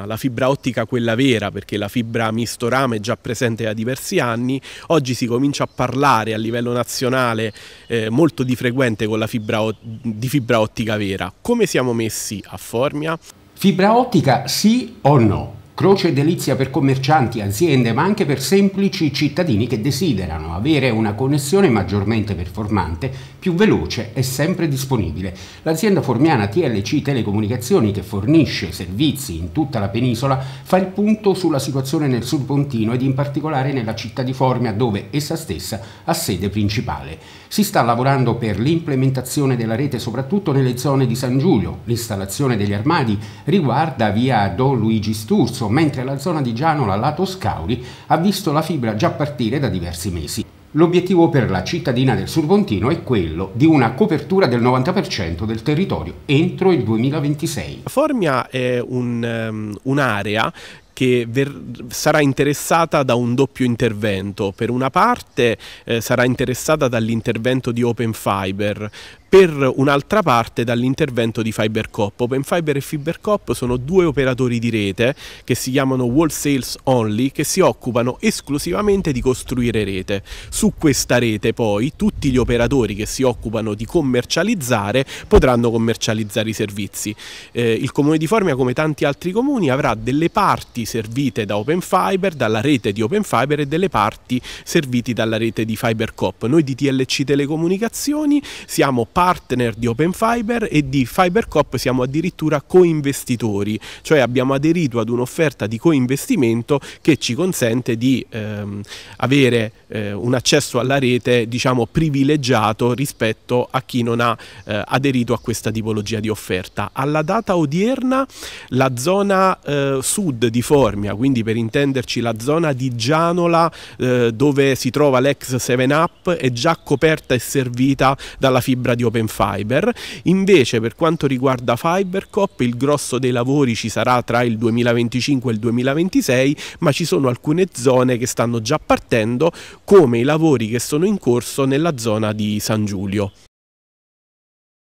Ah, la fibra ottica quella vera, perché la fibra misto rame è già presente da diversi anni, oggi si comincia a parlare a livello nazionale eh, molto di frequente con la fibra, di fibra ottica vera. Come siamo messi a Formia? Fibra ottica sì o no? croce e delizia per commercianti, aziende, ma anche per semplici cittadini che desiderano avere una connessione maggiormente performante, più veloce e sempre disponibile. L'azienda formiana TLC Telecomunicazioni, che fornisce servizi in tutta la penisola, fa il punto sulla situazione nel sud pontino ed in particolare nella città di Formia, dove essa stessa ha sede principale. Si sta lavorando per l'implementazione della rete soprattutto nelle zone di San Giulio. L'installazione degli armadi riguarda via Don Luigi Sturzo, mentre la zona di Gianola lato Scauri ha visto la fibra già partire da diversi mesi. L'obiettivo per la cittadina del Survontino è quello di una copertura del 90% del territorio entro il 2026. Formia è ehm, un'area um, un che ver- sarà interessata da un doppio intervento. Per una parte eh, sarà interessata dall'intervento di Open Fiber, per un'altra parte dall'intervento di FiberCop. Open Fiber e FiberCop sono due operatori di rete che si chiamano Sales Only che si occupano esclusivamente di costruire rete. Su questa rete poi tutti gli operatori che si occupano di commercializzare potranno commercializzare i servizi. Eh, il comune di Formia come tanti altri comuni avrà delle parti servite da Open Fiber, dalla rete di Open Fiber e delle parti servite dalla rete di FiberCop. Noi di TLC Telecomunicazioni siamo partner di Open Fiber e di FiberCop siamo addirittura coinvestitori, cioè abbiamo aderito ad un'offerta di coinvestimento che ci consente di ehm, avere eh, un accesso alla rete diciamo privilegiato rispetto a chi non ha eh, aderito a questa tipologia di offerta. Alla data odierna la zona eh, sud di Foggia Bormia, quindi per intenderci la zona di Gianola eh, dove si trova l'ex 7-Up è già coperta e servita dalla fibra di Open Fiber. Invece per quanto riguarda Fibercop il grosso dei lavori ci sarà tra il 2025 e il 2026, ma ci sono alcune zone che stanno già partendo come i lavori che sono in corso nella zona di San Giulio.